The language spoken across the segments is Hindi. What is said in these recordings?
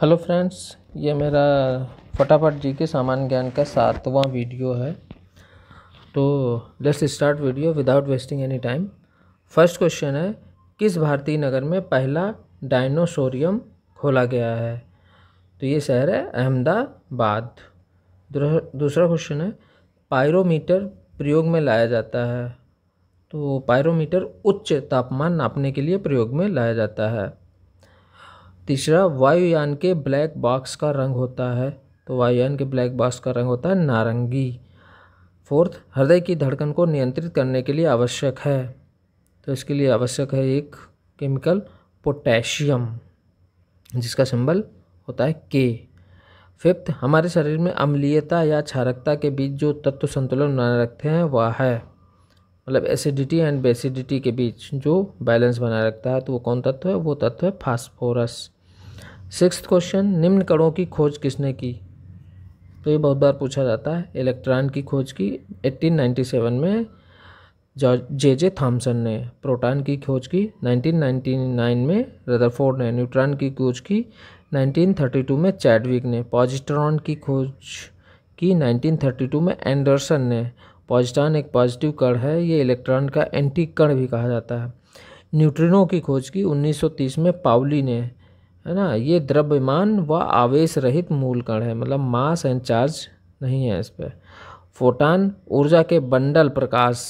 हेलो फ्रेंड्स ये मेरा फटाफट जी के सामान्य ज्ञान का सातवां वीडियो है तो let's start video without wasting any time first question है किस भारतीय नगर में पहला डायनोसोरियम खोला गया है तो ये शहर है अहमदाबाद दूसरा क्वेश्चन है पायरोमीटर प्रयोग में लाया जाता है तो पायरोमीटर उच्च तापमान नापने के लिए प्रयोग में लाया जाता है तीसरा वायुयान के ब्लैक बॉक्स का रंग होता है तो वायुयान के ब्लैक बॉक्स का रंग होता है नारंगी फोर्थ हृदय की धड़कन को नियंत्रित करने के लिए आवश्यक है तो इसके लिए आवश्यक है एक केमिकल पोटेशियम जिसका सिंबल होता है के फिफ्थ हमारे शरीर में अम्लीयता या क्षारकता के बीच जो तत्व संतुलन बनाए रखते हैं वह है मतलब एसिडिटी एंड बेसिडिटी के बीच जो बैलेंस बनाए रखता है तो वो कौन तत्व है वो तत्व है फास्फोरस सिक्स क्वेश्चन निम्न कणों की खोज किसने की तो ये बहुत बार पूछा जाता है इलेक्ट्रॉन की खोज की 1897 में जे जे थाम्सन ने प्रोटॉन की खोज की 1999 में रदरफोर्ड ने न्यूट्रॉन की खोज की 1932 में चैडविक ने पॉजिट्रॉन की खोज की 1932 में एंडरसन ने पॉजिट्रॉन एक पॉजिटिव कण है ये इलेक्ट्रॉन का एंटी कण भी कहा जाता है न्यूट्रिनो की खोज की 1930 में पावली ने है ना ये द्रव्यमान व आवेश रहित मूल कण है मतलब मास एंड चार्ज नहीं है इस पर फोटान ऊर्जा के बंडल प्रकाश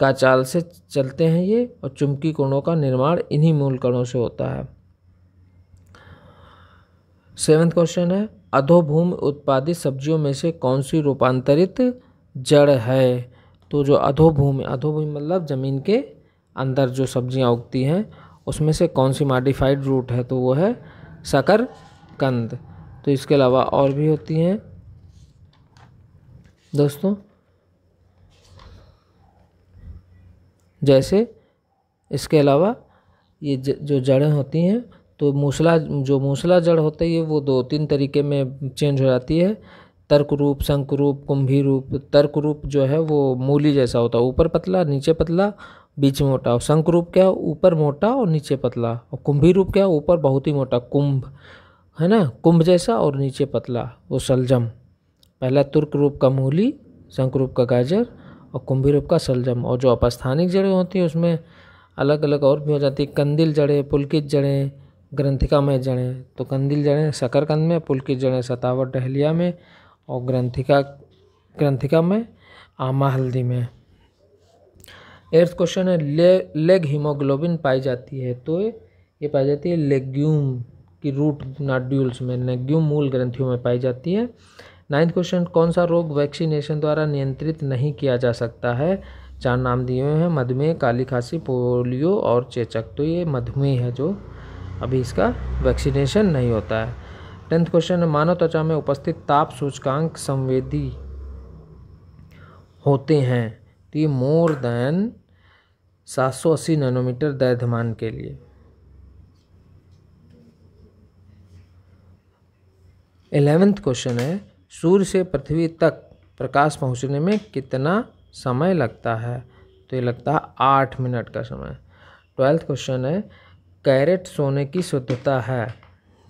का चाल से चलते हैं ये और चुंबकीय कोणों का निर्माण इन्हीं मूल कणों से होता है सेवेंथ क्वेश्चन है अधोभूमि उत्पादित सब्जियों में से कौन सी रूपांतरित जड़ है तो जो अधोभूमि अधोभूमि मतलब ज़मीन के अंदर जो सब्जियां उगती हैं उसमें से कौन सी मॉडिफाइड रूट है तो वो है शकर कंद तो इसके अलावा और भी होती हैं दोस्तों जैसे इसके अलावा ये ज, जो जड़ें होती हैं तो मूसला जो मूसला जड़ होती है वो दो तीन तरीके में चेंज हो जाती है तर्क रूप शंक रूप कुंभी रूप तर्क रूप जो है वो मूली जैसा होता है ऊपर पतला नीचे पतला बीच में मोटा और शंख रूप क्या है ऊपर मोटा और नीचे पतला और कुंभी रूप क्या है ऊपर बहुत ही मोटा कुंभ है ना कुंभ जैसा और नीचे पतला वो सलजम पहला तुर्क रूप का मूली शंख रूप का गाजर और कुंभी रूप का सलजम और जो अपस्थानिक जड़ें होती हैं उसमें अलग अलग और भी हो जाती है कंदिल जड़ें पुलकित जड़ें ग्रंथिका में जड़ें तो कंदिल जड़ें शकरकंद में पुलकित जड़ें सतावट डहलिया में और ग्रंथिका ग्रंथिका में आमा हल्दी में एर्थ क्वेश्चन है ले लेग हीमोग्लोबिन पाई जाती है तो ये पाई जाती है लेग्यूम की रूट नाड्यूल्स में लेग्यूम मूल ग्रंथियों में पाई जाती है नाइन्थ क्वेश्चन कौन सा रोग वैक्सीनेशन द्वारा नियंत्रित नहीं किया जा सकता है चार नाम दिए हुए हैं मधुमेह काली खांसी पोलियो और चेचक तो ये मधुमेह है जो अभी इसका वैक्सीनेशन नहीं होता है टेंथ क्वेश्चन है मानव त्वचा में उपस्थित ताप सूचकांक संवेदी होते हैं तो ये मोर देन 780 नैनोमीटर दैर्घ्यमान के लिए एलेवेंथ क्वेश्चन है सूर्य से पृथ्वी तक प्रकाश पहुंचने में कितना समय लगता है तो ये लगता है आठ मिनट का समय ट्वेल्थ क्वेश्चन है कैरेट सोने की शुद्धता है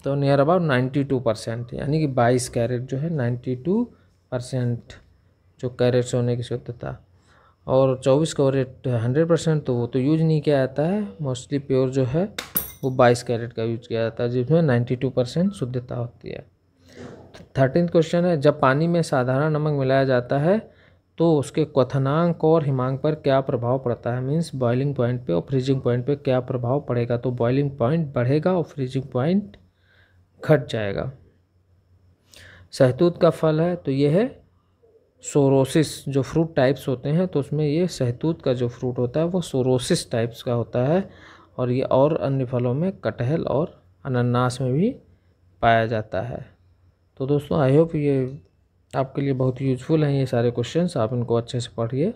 तो near about ninety two percent यानी कि बाईस कैरेट जो है नाइन्टी टू परसेंट जो कैरेट सोने की शुद्धता और चौबीस कैरेट हंड्रेड परसेंट तो वो तो यूज़ नहीं किया जाता है मोस्टली प्योर जो है वो बाईस कैरेट का यूज किया जाता है जिसमें नाइन्टी टू परसेंट शुद्धता होती है थर्टीन क्वेश्चन है जब पानी में साधारण नमक मिलाया जाता है तो उसके क्वथनांक और हिमांक पर क्या प्रभाव पड़ता है मीन्स बॉइलिंग पॉइंट पे और फ्रीजिंग पॉइंट पे क्या प्रभाव पड़ेगा तो बॉइलिंग पॉइंट बढ़ेगा और फ्रीजिंग पॉइंट घट जाएगा सहतूत का फल है तो ये है सोरोसिस जो फ्रूट टाइप्स होते हैं तो उसमें ये सहतूत का जो फ्रूट होता है वो सोरोसिस टाइप्स का होता है और ये और अन्य फलों में कटहल और अनानास में भी पाया जाता है तो दोस्तों आई होप ये आपके लिए बहुत यूज़फुल हैं ये सारे क्वेश्चंस आप इनको अच्छे से पढ़िए